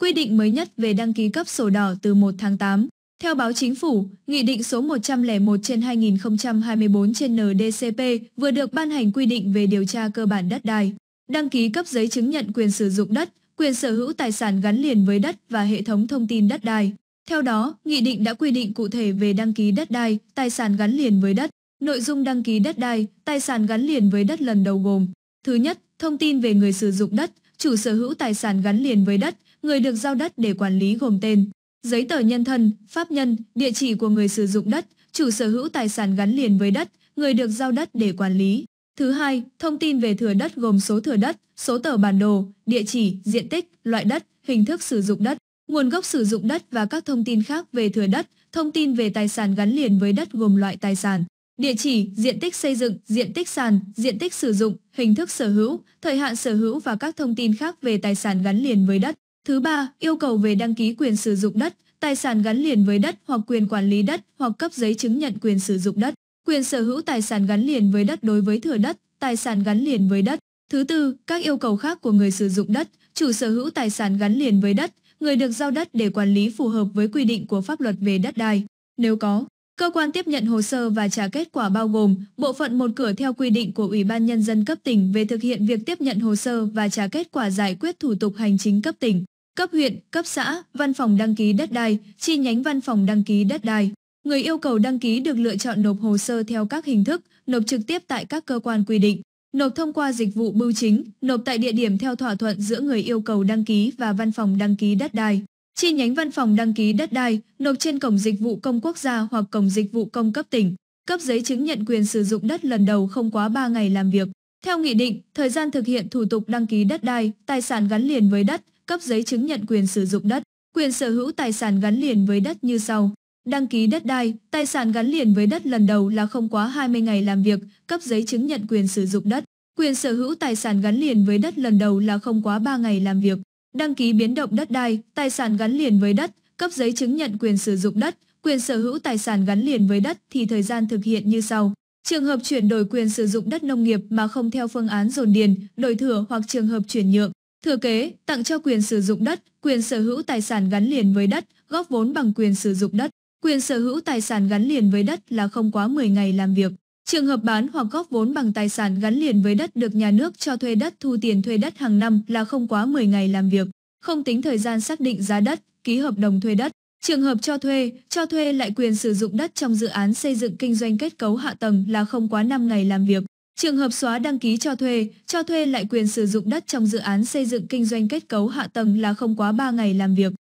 Quy định mới nhất về đăng ký cấp sổ đỏ từ 1 tháng 8. Theo báo chính phủ, Nghị định số 101 trên 2024 trên NDCP vừa được ban hành quy định về điều tra cơ bản đất đai, đăng ký cấp giấy chứng nhận quyền sử dụng đất, quyền sở hữu tài sản gắn liền với đất và hệ thống thông tin đất đai. Theo đó, Nghị định đã quy định cụ thể về đăng ký đất đai, tài sản gắn liền với đất. Nội dung đăng ký đất đai, tài sản gắn liền với đất lần đầu gồm Thứ nhất, thông tin về người sử dụng đất, chủ sở hữu tài sản gắn liền với đất, người được giao đất để quản lý gồm tên, giấy tờ nhân thân, pháp nhân, địa chỉ của người sử dụng đất, chủ sở hữu tài sản gắn liền với đất, người được giao đất để quản lý. Thứ hai, thông tin về thừa đất gồm số thừa đất, số tờ bản đồ, địa chỉ, diện tích, loại đất, hình thức sử dụng đất, nguồn gốc sử dụng đất và các thông tin khác về thừa đất, thông tin về tài sản gắn liền với đất gồm loại tài sản, địa chỉ, diện tích xây dựng, diện tích sàn, diện tích sử dụng, hình thức sở hữu, thời hạn sở hữu và các thông tin khác về tài sản gắn liền với đất. Thứ ba, yêu cầu về đăng ký quyền sử dụng đất, tài sản gắn liền với đất hoặc quyền quản lý đất hoặc cấp giấy chứng nhận quyền sử dụng đất, quyền sở hữu tài sản gắn liền với đất đối với thừa đất, tài sản gắn liền với đất. Thứ tư, các yêu cầu khác của người sử dụng đất, chủ sở hữu tài sản gắn liền với đất, người được giao đất để quản lý phù hợp với quy định của pháp luật về đất đai, nếu có. Cơ quan tiếp nhận hồ sơ và trả kết quả bao gồm bộ phận một cửa theo quy định của Ủy ban Nhân dân cấp tỉnh về thực hiện việc tiếp nhận hồ sơ và trả kết quả giải quyết thủ tục hành chính cấp tỉnh, cấp huyện, cấp xã, văn phòng đăng ký đất đai, chi nhánh văn phòng đăng ký đất đai. Người yêu cầu đăng ký được lựa chọn nộp hồ sơ theo các hình thức, nộp trực tiếp tại các cơ quan quy định, nộp thông qua dịch vụ bưu chính, nộp tại địa điểm theo thỏa thuận giữa người yêu cầu đăng ký và văn phòng đăng ký đất đai chi nhánh văn phòng đăng ký đất đai, nộp trên cổng dịch vụ công quốc gia hoặc cổng dịch vụ công cấp tỉnh, cấp giấy chứng nhận quyền sử dụng đất lần đầu không quá 3 ngày làm việc. Theo nghị định, thời gian thực hiện thủ tục đăng ký đất đai, tài sản gắn liền với đất, cấp giấy chứng nhận quyền sử dụng đất, quyền sở hữu tài sản gắn liền với đất như sau. Đăng ký đất đai, tài sản gắn liền với đất lần đầu là không quá 20 ngày làm việc, cấp giấy chứng nhận quyền sử dụng đất. Quyền sở hữu tài sản gắn liền với đất lần đầu là không quá 3 ngày làm việc đăng ký biến động đất đai, tài sản gắn liền với đất, cấp giấy chứng nhận quyền sử dụng đất, quyền sở hữu tài sản gắn liền với đất thì thời gian thực hiện như sau. Trường hợp chuyển đổi quyền sử dụng đất nông nghiệp mà không theo phương án dồn điền, đổi thừa hoặc trường hợp chuyển nhượng, thừa kế, tặng cho quyền sử dụng đất, quyền sở hữu tài sản gắn liền với đất, góp vốn bằng quyền sử dụng đất, quyền sở hữu tài sản gắn liền với đất là không quá 10 ngày làm việc. Trường hợp bán hoặc góp vốn bằng tài sản gắn liền với đất được nhà nước cho thuê đất thu tiền thuê đất hàng năm là không quá 10 ngày làm việc, không tính thời gian xác định giá đất, ký hợp đồng thuê đất. Trường hợp cho thuê, cho thuê lại quyền sử dụng đất trong dự án xây dựng kinh doanh kết cấu hạ tầng là không quá 5 ngày làm việc. Trường hợp xóa đăng ký cho thuê, cho thuê lại quyền sử dụng đất trong dự án xây dựng kinh doanh kết cấu hạ tầng là không quá 3 ngày làm việc.